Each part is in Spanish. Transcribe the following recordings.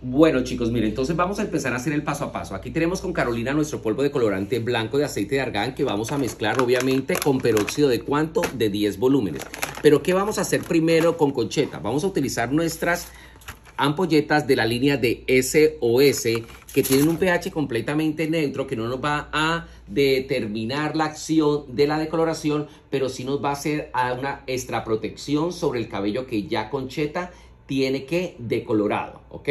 Bueno chicos, miren, entonces vamos a empezar a hacer el paso a paso. Aquí tenemos con Carolina nuestro polvo de colorante blanco de aceite de argán que vamos a mezclar obviamente con peróxido de cuánto? De 10 volúmenes. Pero ¿qué vamos a hacer primero con concheta? Vamos a utilizar nuestras ampolletas de la línea de SOS que tienen un pH completamente neutro que no nos va a determinar la acción de la decoloración, pero sí nos va a hacer una extra protección sobre el cabello que ya Concheta tiene que decolorado, ¿ok?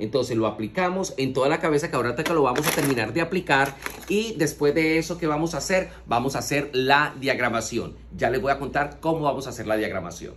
Entonces lo aplicamos en toda la cabeza que ahora que lo vamos a terminar de aplicar y después de eso ¿qué vamos a hacer? Vamos a hacer la diagramación. Ya les voy a contar cómo vamos a hacer la diagramación.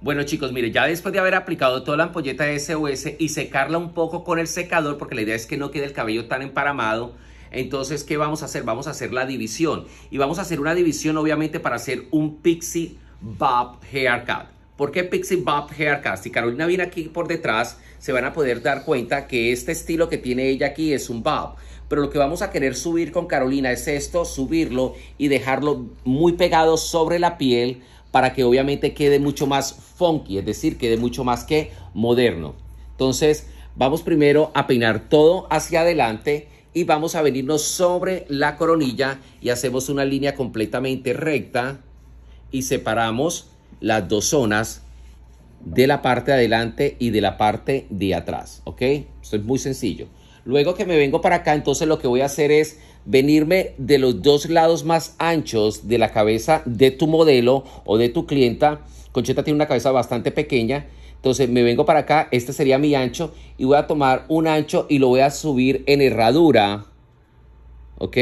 Bueno chicos, mire, ya después de haber aplicado toda la ampolleta de SOS y secarla un poco con el secador, porque la idea es que no quede el cabello tan emparamado, entonces, ¿qué vamos a hacer? Vamos a hacer la división. Y vamos a hacer una división, obviamente, para hacer un Pixie Bob Haircut porque Pixie Bob Haircast? si Carolina viene aquí por detrás, se van a poder dar cuenta que este estilo que tiene ella aquí es un bob. Pero lo que vamos a querer subir con Carolina es esto, subirlo y dejarlo muy pegado sobre la piel para que obviamente quede mucho más funky, es decir, quede mucho más que moderno. Entonces, vamos primero a peinar todo hacia adelante y vamos a venirnos sobre la coronilla y hacemos una línea completamente recta y separamos las dos zonas de la parte de adelante y de la parte de atrás, ¿ok? Esto es muy sencillo. Luego que me vengo para acá, entonces lo que voy a hacer es venirme de los dos lados más anchos de la cabeza de tu modelo o de tu clienta. Concheta tiene una cabeza bastante pequeña, entonces me vengo para acá, este sería mi ancho y voy a tomar un ancho y lo voy a subir en herradura, ¿ok?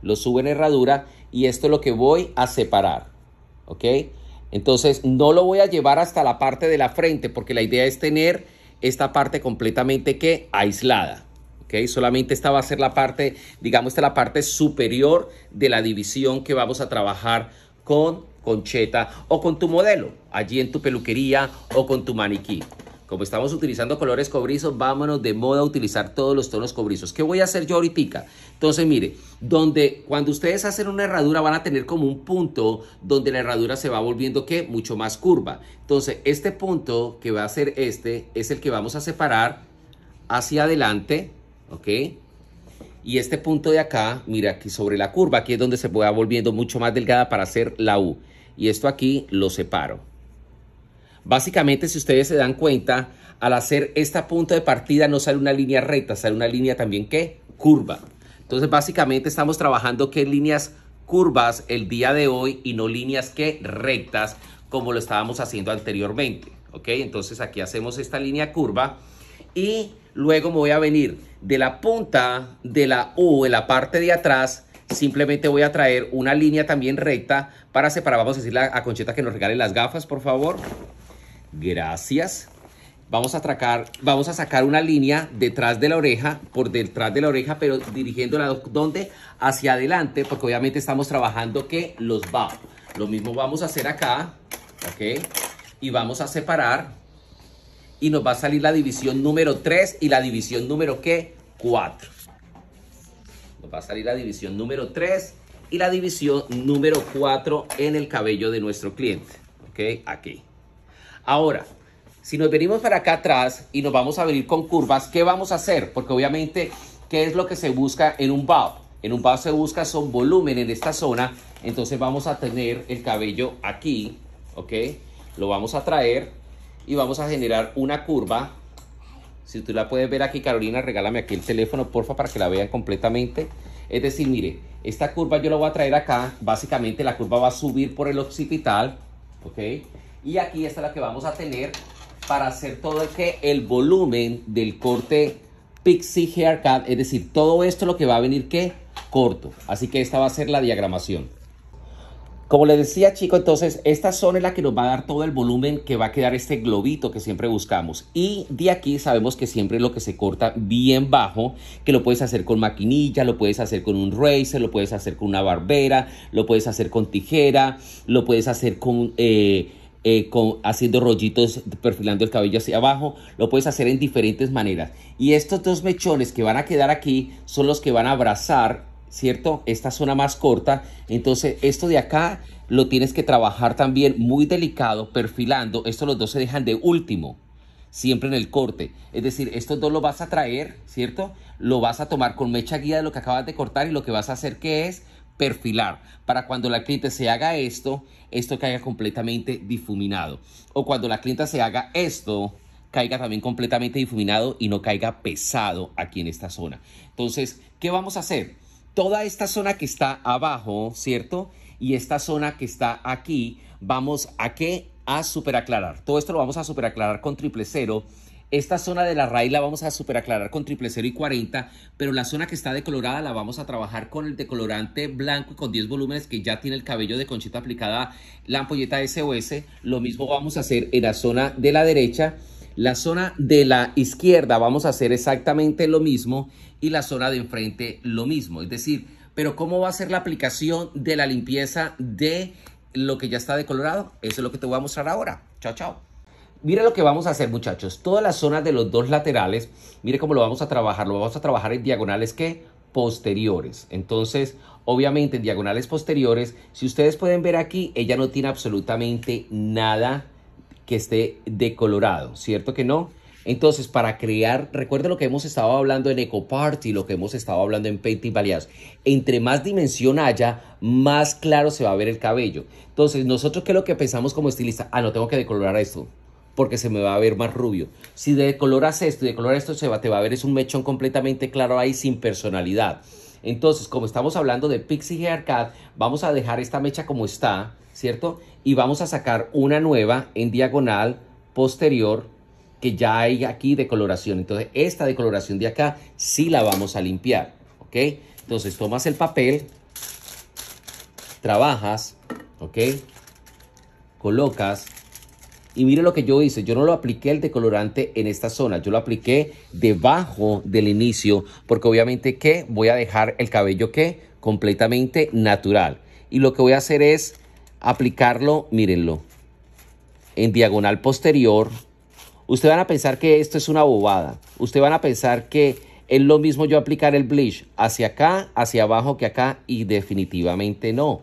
Lo subo en herradura y esto es lo que voy a separar, ¿ok? Entonces no lo voy a llevar hasta la parte de la frente porque la idea es tener esta parte completamente aislada. Solamente esta va a ser la parte, digamos, esta la parte superior de la división que vamos a trabajar con concheta o con tu modelo, allí en tu peluquería o con tu maniquí. Como estamos utilizando colores cobrizos, vámonos de moda a utilizar todos los tonos cobrizos. ¿Qué voy a hacer yo ahorita? Entonces, mire, donde cuando ustedes hacen una herradura van a tener como un punto donde la herradura se va volviendo ¿qué? mucho más curva. Entonces, este punto que va a ser este es el que vamos a separar hacia adelante, ¿ok? Y este punto de acá, mira, aquí sobre la curva, aquí es donde se va volviendo mucho más delgada para hacer la U. Y esto aquí lo separo. Básicamente, si ustedes se dan cuenta, al hacer esta punta de partida no sale una línea recta, sale una línea también que curva. Entonces, básicamente estamos trabajando que líneas curvas el día de hoy y no líneas que rectas como lo estábamos haciendo anteriormente. ¿Ok? Entonces aquí hacemos esta línea curva y luego me voy a venir de la punta de la U, de la parte de atrás, simplemente voy a traer una línea también recta para separar. Vamos a decirle a Concheta que nos regale las gafas, por favor. Gracias. Vamos a, tracar, vamos a sacar una línea detrás de la oreja, por detrás de la oreja, pero dirigiéndola ¿dónde? Hacia adelante, porque obviamente estamos trabajando que los va. Lo mismo vamos a hacer acá, ¿ok? Y vamos a separar y nos va a salir la división número 3 y la división número ¿qué? 4. Nos va a salir la división número 3 y la división número 4 en el cabello de nuestro cliente, ¿ok? Aquí. Ahora, si nos venimos para acá atrás y nos vamos a venir con curvas, ¿qué vamos a hacer? Porque obviamente, ¿qué es lo que se busca en un bob? En un bob se busca son volumen en esta zona, entonces vamos a tener el cabello aquí, ¿ok? Lo vamos a traer y vamos a generar una curva. Si tú la puedes ver aquí, Carolina, regálame aquí el teléfono, porfa, para que la vean completamente. Es decir, mire, esta curva yo la voy a traer acá. Básicamente la curva va a subir por el occipital, ¿ok? Y aquí está es la que vamos a tener para hacer todo el, que el volumen del corte Pixie Haircut. Es decir, todo esto lo que va a venir que corto. Así que esta va a ser la diagramación. Como les decía, chicos, entonces esta zona es la que nos va a dar todo el volumen que va a quedar este globito que siempre buscamos. Y de aquí sabemos que siempre lo que se corta bien bajo, que lo puedes hacer con maquinilla, lo puedes hacer con un racer, lo puedes hacer con una barbera, lo puedes hacer con tijera, lo puedes hacer con... Eh, eh, con, haciendo rollitos, perfilando el cabello hacia abajo. Lo puedes hacer en diferentes maneras. Y estos dos mechones que van a quedar aquí son los que van a abrazar, ¿cierto? Esta zona más corta. Entonces, esto de acá lo tienes que trabajar también muy delicado, perfilando. Estos los dos se dejan de último siempre en el corte. Es decir, estos dos lo vas a traer, ¿cierto? Lo vas a tomar con mecha guía de lo que acabas de cortar y lo que vas a hacer que es perfilar para cuando la cliente se haga esto, esto caiga completamente difuminado. O cuando la cliente se haga esto, caiga también completamente difuminado y no caiga pesado aquí en esta zona. Entonces, ¿qué vamos a hacer? Toda esta zona que está abajo, ¿cierto? Y esta zona que está aquí, vamos a qué? A superaclarar. Todo esto lo vamos a superaclarar con triple cero esta zona de la raíz la vamos a superaclarar con triple 0 y 40, pero la zona que está decolorada la vamos a trabajar con el decolorante blanco y con 10 volúmenes que ya tiene el cabello de conchita aplicada la ampolleta SOS. Lo mismo vamos a hacer en la zona de la derecha. La zona de la izquierda vamos a hacer exactamente lo mismo y la zona de enfrente lo mismo. Es decir, pero ¿cómo va a ser la aplicación de la limpieza de lo que ya está decolorado? Eso es lo que te voy a mostrar ahora. Chao, chao. Mira lo que vamos a hacer muchachos, todas las zonas de los dos laterales, mire cómo lo vamos a trabajar, lo vamos a trabajar en diagonales que posteriores. Entonces, obviamente en diagonales posteriores, si ustedes pueden ver aquí, ella no tiene absolutamente nada que esté decolorado, ¿cierto que no? Entonces, para crear, recuerden lo que hemos estado hablando en eco party, lo que hemos estado hablando en Painting Baleados. Entre más dimensión haya, más claro se va a ver el cabello. Entonces, nosotros, ¿qué es lo que pensamos como estilista? Ah, no tengo que decolorar esto porque se me va a ver más rubio. Si decoloras esto y decoloras esto, se va, te va a ver es un mechón completamente claro ahí sin personalidad. Entonces, como estamos hablando de Pixie Haircut, vamos a dejar esta mecha como está, ¿cierto? Y vamos a sacar una nueva en diagonal posterior que ya hay aquí de coloración. Entonces, esta decoloración de acá sí la vamos a limpiar, ¿ok? Entonces, tomas el papel, trabajas, ¿ok? Colocas y mire lo que yo hice, yo no lo apliqué el decolorante en esta zona, yo lo apliqué debajo del inicio, porque obviamente que voy a dejar el cabello que completamente natural. Y lo que voy a hacer es aplicarlo, mírenlo, en diagonal posterior. Usted van a pensar que esto es una bobada. Usted van a pensar que es lo mismo yo aplicar el bleach hacia acá, hacia abajo que acá y definitivamente no.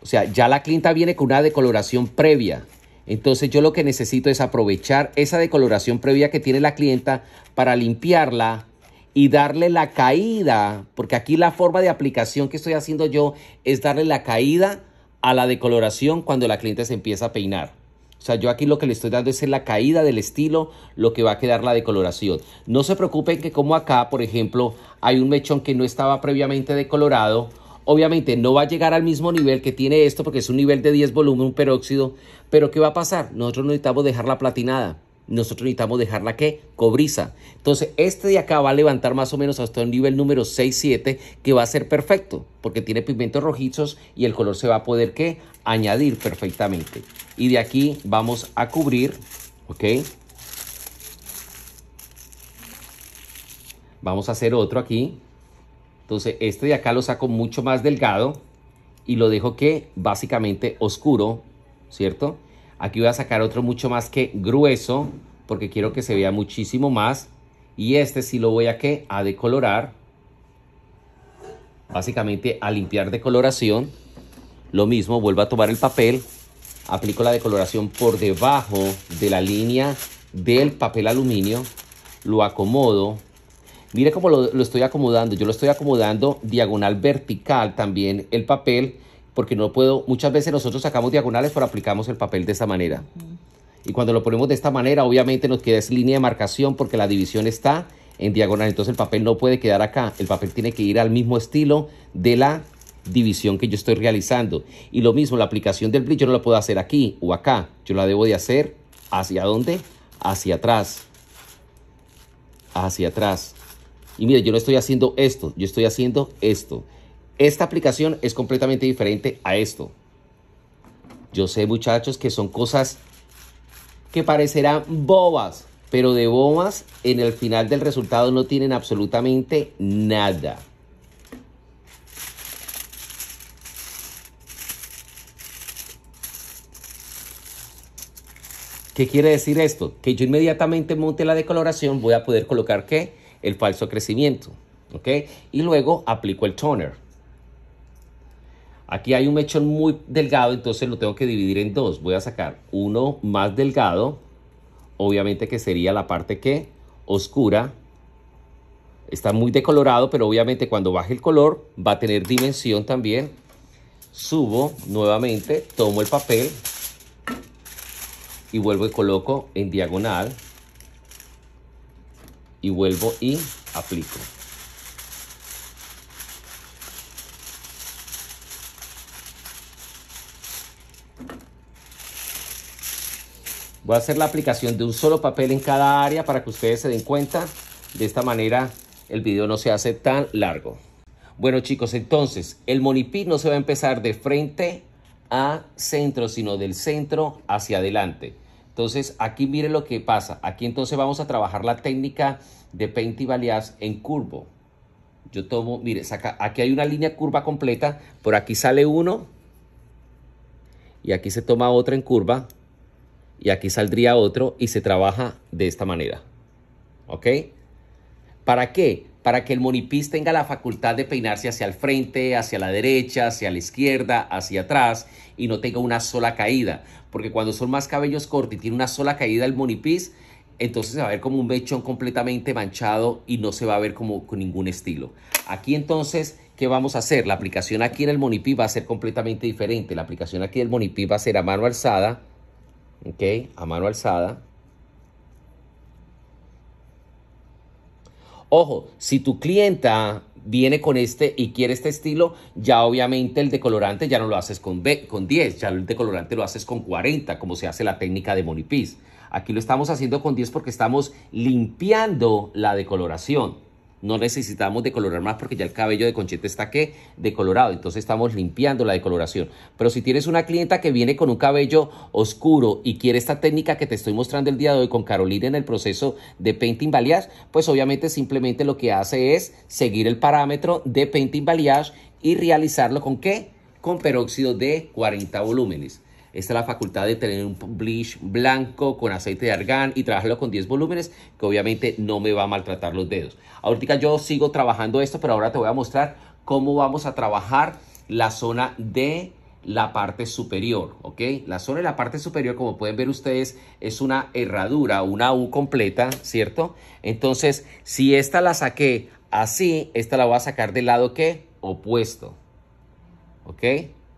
O sea, ya la clinta viene con una decoloración previa. Entonces yo lo que necesito es aprovechar esa decoloración previa que tiene la clienta para limpiarla y darle la caída, porque aquí la forma de aplicación que estoy haciendo yo es darle la caída a la decoloración cuando la clienta se empieza a peinar. O sea, yo aquí lo que le estoy dando es la caída del estilo, lo que va a quedar la decoloración. No se preocupen que como acá, por ejemplo, hay un mechón que no estaba previamente decolorado, Obviamente no va a llegar al mismo nivel que tiene esto porque es un nivel de 10 volumen, un peróxido. Pero ¿qué va a pasar? Nosotros necesitamos dejarla platinada. Nosotros necesitamos dejarla que cobriza. Entonces, este de acá va a levantar más o menos hasta un nivel número 6-7 que va a ser perfecto porque tiene pigmentos rojizos y el color se va a poder que añadir perfectamente. Y de aquí vamos a cubrir, ¿ok? Vamos a hacer otro aquí. Entonces este de acá lo saco mucho más delgado y lo dejo que básicamente oscuro, ¿cierto? Aquí voy a sacar otro mucho más que grueso porque quiero que se vea muchísimo más. Y este sí lo voy a que a decolorar. Básicamente a limpiar de coloración. Lo mismo, vuelvo a tomar el papel. Aplico la decoloración por debajo de la línea del papel aluminio. Lo acomodo Mire cómo lo, estoy acomodando. Yo lo estoy acomodando diagonal vertical también el papel porque no puedo, muchas veces nosotros sacamos diagonales pero aplicamos el papel de esta manera. Y cuando lo ponemos de esta manera, obviamente nos queda esa línea de marcación porque la división está en diagonal. Entonces el papel no puede quedar acá. El papel tiene que ir al mismo estilo de la división que yo estoy realizando. Y lo mismo, la aplicación del brillo no la puedo hacer aquí o acá. Yo la debo de hacer hacia dónde? Hacia atrás. Hacia atrás. Y mire, yo no estoy haciendo esto, yo estoy haciendo esto. Esta aplicación es completamente diferente a esto. Yo sé, muchachos, que son cosas que parecerán bobas, pero de bobas en el final del resultado no tienen absolutamente nada. ¿Qué quiere decir esto? Que yo inmediatamente monte la decoloración, voy a poder colocar qué? el falso crecimiento. ok Y luego aplico el toner. Aquí hay un mechón muy delgado, entonces lo tengo que dividir en dos. Voy a sacar uno más delgado, obviamente que sería la parte que oscura. Está muy decolorado, pero obviamente cuando baje el color va a tener dimensión también. Subo nuevamente, tomo el papel y vuelvo y coloco en diagonal y vuelvo y aplico. Voy a hacer la aplicación de un solo papel en cada área para que ustedes se den cuenta. De esta manera el video no se hace tan largo. Bueno chicos, entonces el monipi no se va a empezar de frente a centro, sino del centro hacia adelante. Entonces, aquí mire lo que pasa. Aquí entonces vamos a trabajar la técnica de paint y balias en curvo. Yo tomo, mire, saca, aquí hay una línea curva completa. Por aquí sale uno. Y aquí se toma otra en curva. Y aquí saldría otro y se trabaja de esta manera. ¿Ok? ¿Para qué? Para que el monipis tenga la facultad de peinarse hacia el frente, hacia la derecha, hacia la izquierda, hacia atrás y no tenga una sola caída. Porque cuando son más cabellos cortos y tiene una sola caída el monipis, entonces se va a ver como un mechón completamente manchado y no se va a ver como con ningún estilo. Aquí entonces, ¿qué vamos a hacer? La aplicación aquí en el monipis va a ser completamente diferente. La aplicación aquí del monipis va a ser a mano alzada, ¿ok? A mano alzada. Ojo, si tu clienta viene con este y quiere este estilo, ya obviamente el decolorante ya no lo haces con, con 10, ya el decolorante lo haces con 40, como se hace la técnica de monipiz. Aquí lo estamos haciendo con 10 porque estamos limpiando la decoloración no necesitamos decolorar más porque ya el cabello de conchete está que decolorado, entonces estamos limpiando la decoloración. Pero si tienes una clienta que viene con un cabello oscuro y quiere esta técnica que te estoy mostrando el día de hoy con Carolina en el proceso de painting balayage, pues obviamente simplemente lo que hace es seguir el parámetro de painting balayage y realizarlo con qué? Con peróxido de 40 volúmenes. Esta es la facultad de tener un bleach blanco con aceite de argán y trabajarlo con 10 volúmenes, que obviamente no me va a maltratar los dedos. Ahorita yo sigo trabajando esto, pero ahora te voy a mostrar cómo vamos a trabajar la zona de la parte superior, ¿ok? La zona de la parte superior, como pueden ver ustedes, es una herradura, una U completa, ¿cierto? Entonces, si esta la saqué así, esta la voy a sacar del lado, que Opuesto, ¿ok?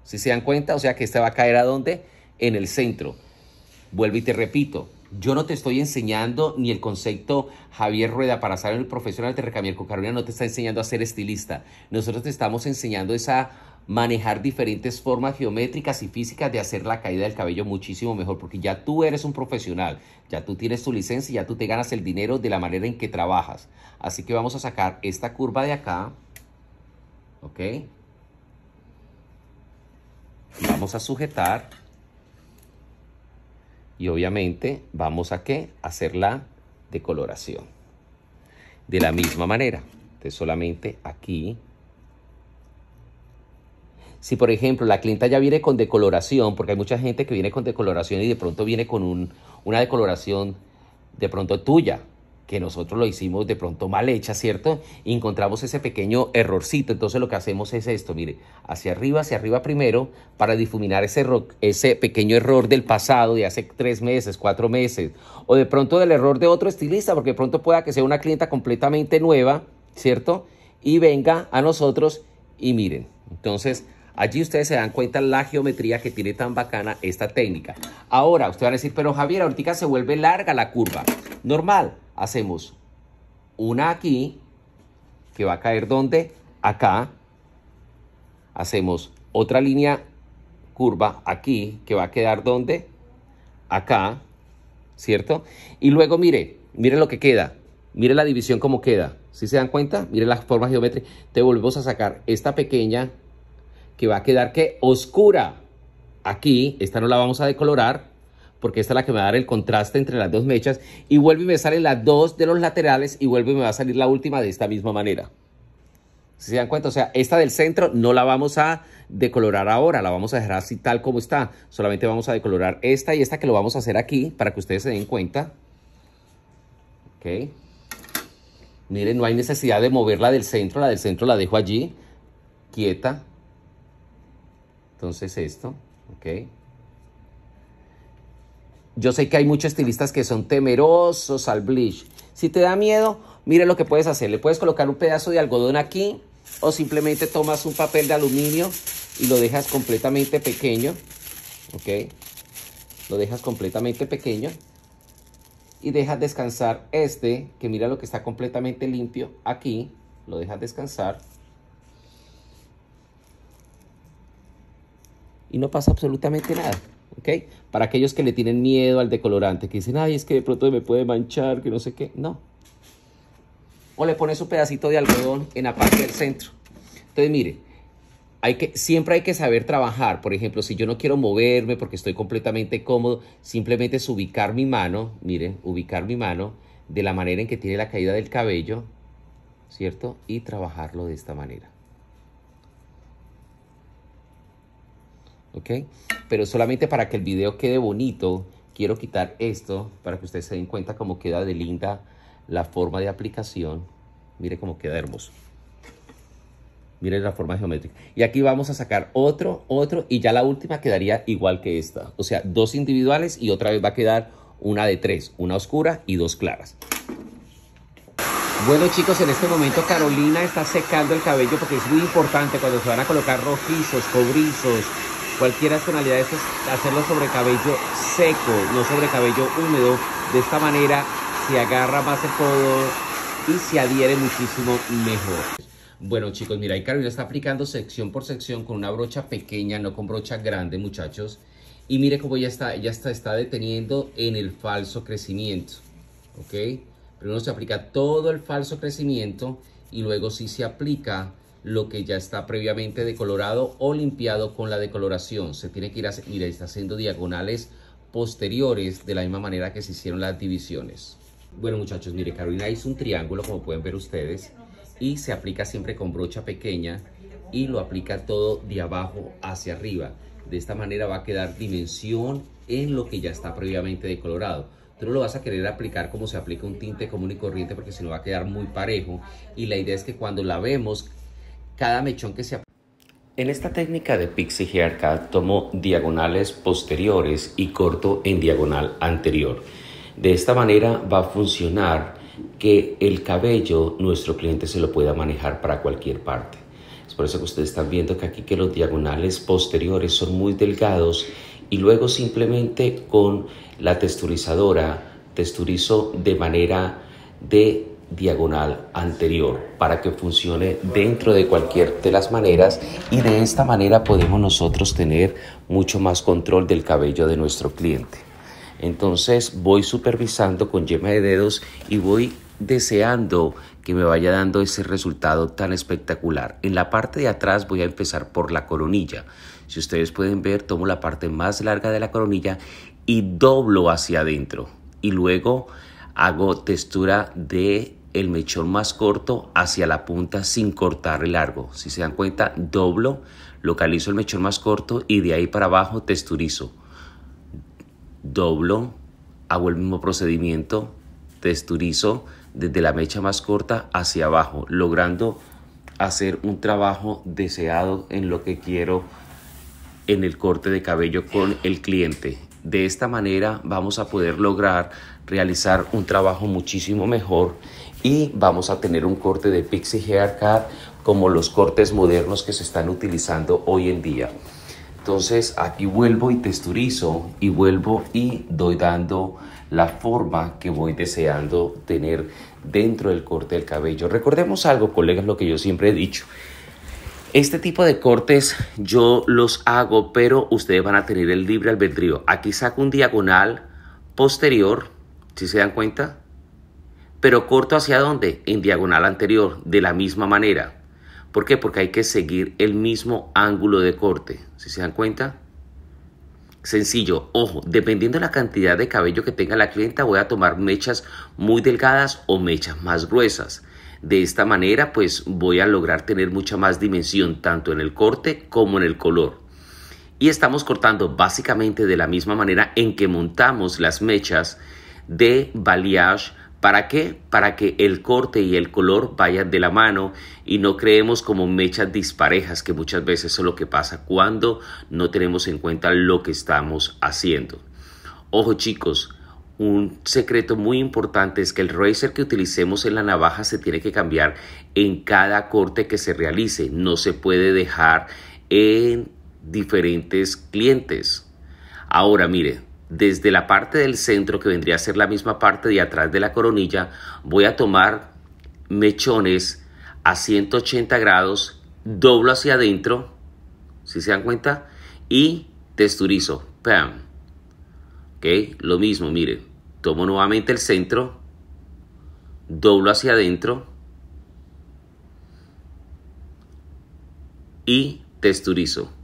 Si se dan cuenta, o sea que esta va a caer a dónde? En el centro. Vuelvo y te repito, yo no te estoy enseñando ni el concepto Javier Rueda para ser el profesional de El Carolina no te está enseñando a ser estilista. Nosotros te estamos enseñando a manejar diferentes formas geométricas y físicas de hacer la caída del cabello muchísimo mejor, porque ya tú eres un profesional, ya tú tienes tu licencia, ya tú te ganas el dinero de la manera en que trabajas. Así que vamos a sacar esta curva de acá, ¿ok? Vamos a sujetar. Y obviamente vamos a qué? Hacer la decoloración. De la misma manera. Entonces solamente aquí. Si por ejemplo la clienta ya viene con decoloración, porque hay mucha gente que viene con decoloración y de pronto viene con una decoloración de pronto tuya, que nosotros lo hicimos de pronto mal hecha, ¿cierto? Y encontramos ese pequeño errorcito. Entonces lo que hacemos es esto, mire, hacia arriba, hacia arriba primero, para difuminar ese, ese pequeño error del pasado de hace tres meses, cuatro meses, o de pronto del error de otro estilista, porque de pronto pueda que sea una clienta completamente nueva, ¿cierto? Y venga a nosotros y miren. Entonces, Allí ustedes se dan cuenta la geometría que tiene tan bacana esta técnica. Ahora, ustedes van a decir, pero Javier, ahorita se vuelve larga la curva. Normal, hacemos una aquí, que va a caer donde? Acá. Hacemos otra línea curva aquí, que va a quedar donde? Acá, ¿cierto? Y luego mire, mire lo que queda. Mire la división como queda. ¿Sí se dan cuenta? Mire la forma geométrica. Te volvemos a sacar esta pequeña que va a quedar que oscura. Aquí, esta no la vamos a decolorar porque esta es la que me va a dar el contraste entre las dos mechas, y vuelve y me salen las dos de los laterales y vuelve y me va a salir la última de esta misma manera. se dan cuenta, o sea, esta del centro no la vamos a decolorar ahora, la vamos a dejar así tal como está, solamente vamos a decolorar esta y esta que lo vamos a hacer aquí para que ustedes se den cuenta. Ok. Miren, no hay necesidad de moverla del centro, la del centro la dejo allí, quieta. Entonces esto, ok. Yo sé que hay muchos estilistas que son temerosos al bleach. Si te da miedo, mire lo que puedes hacer. Le puedes colocar un pedazo de algodón aquí o simplemente tomas un papel de aluminio y lo dejas completamente pequeño. ¿Ok? Lo dejas completamente pequeño y dejas descansar este, que mira lo que está completamente limpio aquí. Lo dejas descansar. Y no pasa absolutamente nada. ¿ok? Para aquellos que le tienen miedo al decolorante, que dicen, ay, es que de pronto me puede manchar, que no sé qué. No. O le pones un pedacito de algodón en la parte del centro. Entonces, mire, hay que, siempre hay que saber trabajar. Por ejemplo, si yo no quiero moverme porque estoy completamente cómodo, simplemente es ubicar mi mano, mire, ubicar mi mano de la manera en que tiene la caída del cabello, ¿cierto? Y trabajarlo de esta manera. Pero solamente para que el video quede bonito, quiero quitar esto para que ustedes se den cuenta cómo queda de linda la forma de aplicación. Mire cómo queda hermoso. Mire la forma geométrica. Y aquí vamos a sacar otro, otro y ya la última quedaría igual que esta. O sea, dos individuales y otra vez va a quedar una de tres. Una oscura y dos claras. Bueno chicos, en este momento Carolina está secando el cabello porque es muy importante cuando se van a colocar rojizos, cobrizos, Cualquier tonalidad es hacerlo sobre cabello seco, no sobre cabello húmedo. De esta manera se agarra más el codo y se adhiere muchísimo mejor. Bueno chicos, mira, ahí Carolina está aplicando sección por sección con una brocha pequeña, no con brocha grande muchachos. Y mire cómo ya está, ya está, está deteniendo en el falso crecimiento. ¿Ok? Primero se aplica todo el falso crecimiento y luego sí se aplica lo que ya está previamente decolorado o limpiado con la decoloración. Se tiene que ir, haciendo diagonales posteriores de la misma manera que se hicieron las divisiones. Bueno muchachos, mire, Carolina hizo un triángulo como pueden ver ustedes y se aplica siempre con brocha pequeña y lo aplica todo de abajo hacia arriba. De esta manera va a quedar dimensión en lo que ya está previamente decolorado. Tú no lo vas a querer aplicar como se aplica un tinte común y corriente porque si no va a quedar muy parejo y la idea es que cuando la vemos cada mechón que se En esta técnica de Pixie Haircut tomo diagonales posteriores y corto en diagonal anterior. De esta manera va a funcionar que el cabello nuestro cliente se lo pueda manejar para cualquier parte. Es por eso que ustedes están viendo que aquí que los diagonales posteriores son muy delgados y luego simplemente con la texturizadora texturizo de manera de diagonal anterior para que funcione dentro de cualquier de las maneras y de esta manera podemos nosotros tener mucho más control del cabello de nuestro cliente. Entonces voy supervisando con yema de dedos y voy deseando que me vaya dando ese resultado tan espectacular. En la parte de atrás voy a empezar por la coronilla. Si ustedes pueden ver, tomo la parte más larga de la coronilla y doblo hacia adentro y luego hago textura de el mechón más corto hacia la punta sin cortar el largo. Si se dan cuenta, doblo, localizo el mechón más corto y de ahí para abajo texturizo. Doblo, hago el mismo procedimiento, texturizo desde la mecha más corta hacia abajo, logrando hacer un trabajo deseado en lo que quiero en el corte de cabello con el cliente. De esta manera vamos a poder lograr realizar un trabajo muchísimo mejor y vamos a tener un corte de Pixie Haircut como los cortes modernos que se están utilizando hoy en día. Entonces aquí vuelvo y texturizo y vuelvo y doy dando la forma que voy deseando tener dentro del corte del cabello. Recordemos algo, colegas, lo que yo siempre he dicho. Este tipo de cortes yo los hago, pero ustedes van a tener el libre albedrío. Aquí saco un diagonal posterior si se dan cuenta? Pero corto hacia dónde? En diagonal anterior, de la misma manera. ¿Por qué? Porque hay que seguir el mismo ángulo de corte. Si se dan cuenta? Sencillo, ojo, dependiendo de la cantidad de cabello que tenga la clienta, voy a tomar mechas muy delgadas o mechas más gruesas. De esta manera, pues voy a lograr tener mucha más dimensión, tanto en el corte como en el color. Y estamos cortando básicamente de la misma manera en que montamos las mechas de balayage. ¿Para qué? Para que el corte y el color vayan de la mano y no creemos como mechas disparejas, que muchas veces es lo que pasa cuando no tenemos en cuenta lo que estamos haciendo. Ojo chicos, un secreto muy importante es que el razor que utilicemos en la navaja se tiene que cambiar en cada corte que se realice. No se puede dejar en diferentes clientes. Ahora mire, desde la parte del centro, que vendría a ser la misma parte de atrás de la coronilla, voy a tomar mechones a 180 grados, doblo hacia adentro, si se dan cuenta, y texturizo. Pam. Ok, lo mismo, miren. Tomo nuevamente el centro, doblo hacia adentro y texturizo.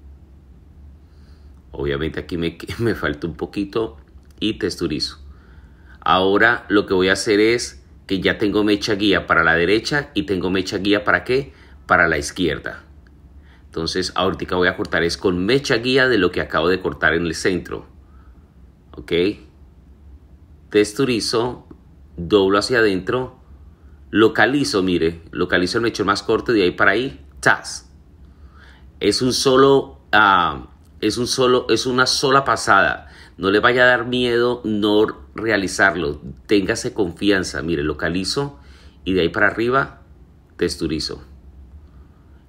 Obviamente aquí me, me falta un poquito y texturizo. Ahora lo que voy a hacer es que ya tengo mecha guía para la derecha y tengo mecha guía para qué? Para la izquierda. Entonces ahorita voy a cortar es con mecha guía de lo que acabo de cortar en el centro. Ok. Texturizo, doblo hacia adentro, localizo, mire, localizo el mechón más corto de ahí para ahí, ¡Taz! Es un solo ah, es, un solo, es una sola pasada. No le vaya a dar miedo no realizarlo. Téngase confianza. Mire, localizo y de ahí para arriba texturizo.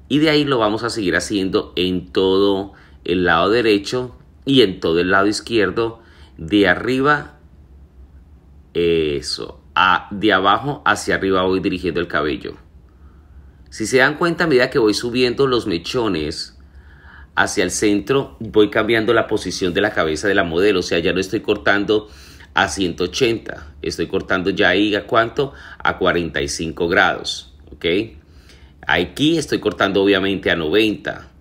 Y de ahí lo vamos a seguir haciendo en todo el lado derecho y en todo el lado izquierdo. De arriba, eso. de abajo hacia arriba voy dirigiendo el cabello. Si se dan cuenta, a medida que voy subiendo los mechones, hacia el centro, voy cambiando la posición de la cabeza de la modelo, o sea, ya no estoy cortando a 180, estoy cortando ya ahí a cuánto? A 45 grados, ¿ok? Aquí estoy cortando obviamente a 90,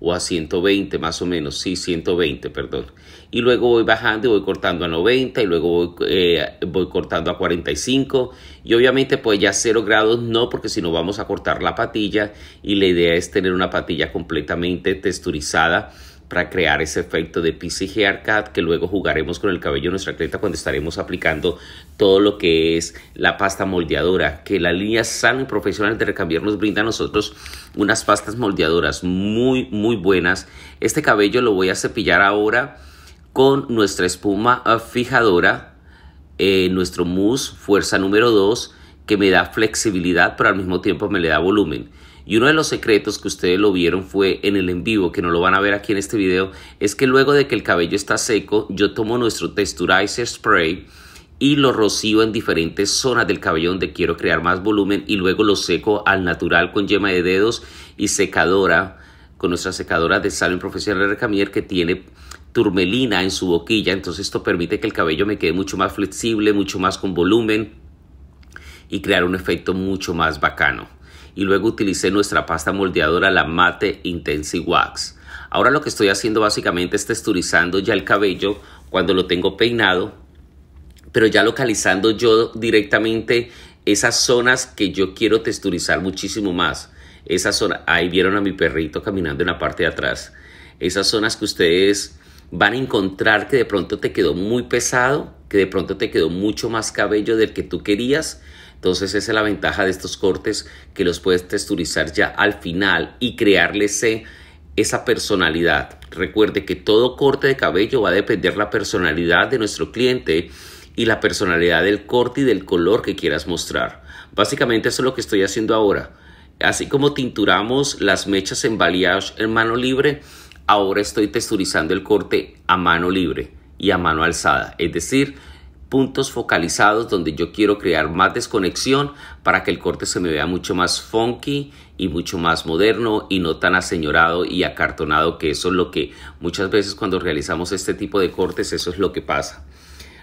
o a 120 más o menos, sí, 120, perdón. Y luego voy bajando y voy cortando a 90 y luego voy, eh, cortando a 45 y obviamente pues ya 0 grados no porque si no vamos a cortar la patilla y la idea es tener una patilla completamente texturizada para crear ese efecto de PCG Arcade. que luego jugaremos con el cabello de nuestra atleta cuando estaremos aplicando todo lo que es la pasta moldeadora que la línea San Profesional de Recambiar nos brinda a nosotros unas pastas moldeadoras muy muy buenas este cabello lo voy a cepillar ahora con nuestra espuma fijadora eh, nuestro mousse fuerza número 2 que me da flexibilidad pero al mismo tiempo me le da volumen y uno de los secretos que ustedes lo vieron fue en el en vivo, que no lo van a ver aquí en este video, es que luego de que el cabello está seco, yo tomo nuestro texturizer spray y lo rocío en diferentes zonas del cabello donde quiero crear más volumen y luego lo seco al natural con yema de dedos y secadora con nuestra secadora de salón Profesional de Recamier que tiene turmelina en su boquilla, entonces esto permite que el cabello me quede mucho más flexible, mucho más con volumen y crear un efecto mucho más bacano y luego utilicé nuestra pasta moldeadora la Mate Intensive Wax. Ahora lo que estoy haciendo básicamente es texturizando ya el cabello cuando lo tengo peinado, pero ya localizando yo directamente esas zonas que yo quiero texturizar muchísimo más. Esas zonas, ahí vieron a mi perrito caminando en la parte de atrás. Esas zonas que ustedes van a encontrar que de pronto te quedó muy pesado, que de pronto te quedó mucho más cabello del que tú querías entonces esa es la ventaja de estos cortes que los puedes texturizar ya al final y crearles esa personalidad. Recuerde que todo corte de cabello va a depender la personalidad de nuestro cliente y la personalidad del corte y del color que quieras mostrar. Básicamente eso es lo que estoy haciendo ahora. Así como tinturamos las mechas en balayage en mano libre, ahora estoy texturizando el corte a mano libre y a mano alzada. Es decir, puntos focalizados donde yo quiero crear más desconexión para que el corte se me vea mucho más funky y mucho más moderno y no tan aseñorado y acartonado que eso es lo que muchas veces cuando realizamos este tipo de cortes eso es lo que pasa.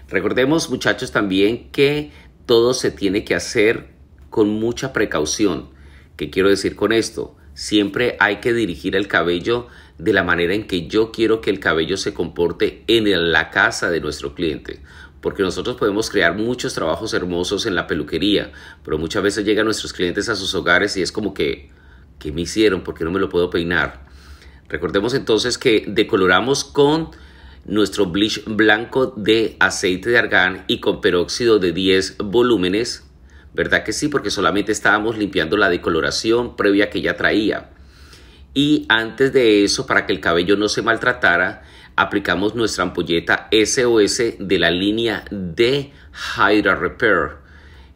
Recordemos muchachos también que todo se tiene que hacer con mucha precaución. ¿Qué quiero decir con esto? Siempre hay que dirigir el cabello de la manera en que yo quiero que el cabello se comporte en la casa de nuestro cliente porque nosotros podemos crear muchos trabajos hermosos en la peluquería, pero muchas veces llegan nuestros clientes a sus hogares y es como que, ¿qué me hicieron? ¿Por qué no me lo puedo peinar? Recordemos entonces que decoloramos con nuestro bleach blanco de aceite de argán y con peróxido de 10 volúmenes, ¿verdad que sí? Porque solamente estábamos limpiando la decoloración previa que ya traía. Y antes de eso, para que el cabello no se maltratara, aplicamos nuestra ampolleta SOS de la línea de Hydra Repair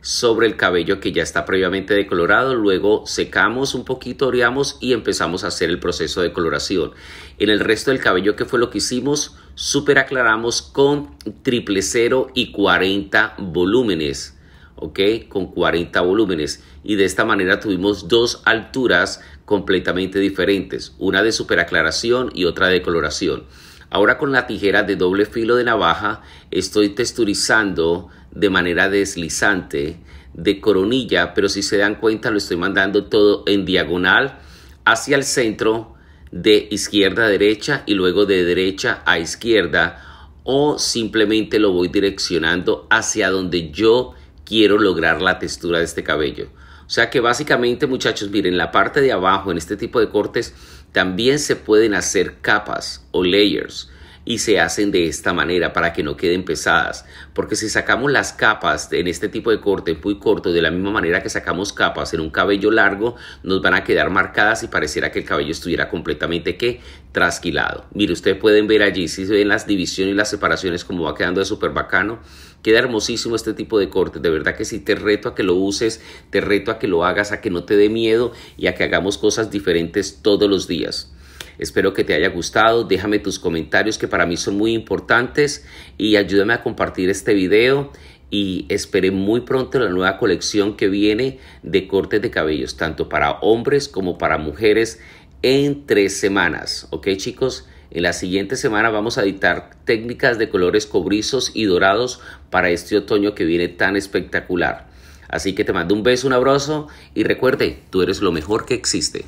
sobre el cabello que ya está previamente decolorado, luego secamos un poquito, oreamos y empezamos a hacer el proceso de coloración. En el resto del cabello, que fue lo que hicimos? Super aclaramos con triple cero y 40 volúmenes, ¿ok? Con 40 volúmenes y de esta manera tuvimos dos alturas completamente diferentes, una de superaclaración y otra de coloración. Ahora con la tijera de doble filo de navaja estoy texturizando de manera deslizante de coronilla, pero si se dan cuenta lo estoy mandando todo en diagonal hacia el centro de izquierda a derecha y luego de derecha a izquierda o simplemente lo voy direccionando hacia donde yo quiero lograr la textura de este cabello. O sea que básicamente muchachos, miren la parte de abajo en este tipo de cortes también se pueden hacer capas o layers y se hacen de esta manera para que no queden pesadas. Porque si sacamos las capas en este tipo de corte muy corto, de la misma manera que sacamos capas en un cabello largo, nos van a quedar marcadas y pareciera que el cabello estuviera completamente que trasquilado. Mire, ustedes pueden ver allí, si se ven las divisiones y las separaciones, como va quedando de súper bacano. Queda hermosísimo este tipo de cortes. De verdad que sí, te reto a que lo uses, te reto a que lo hagas, a que no te dé miedo y a que hagamos cosas diferentes todos los días. Espero que te haya gustado, déjame tus comentarios que para mí son muy importantes y ayúdame a compartir este video y esperé muy pronto la nueva colección que viene de cortes de cabellos, tanto para hombres como para mujeres en tres semanas. ¿Ok chicos? En la siguiente semana vamos a editar técnicas de colores cobrizos y dorados para este otoño que viene tan espectacular. Así que te mando un beso, un abrazo y recuerde, tú eres lo mejor que existe.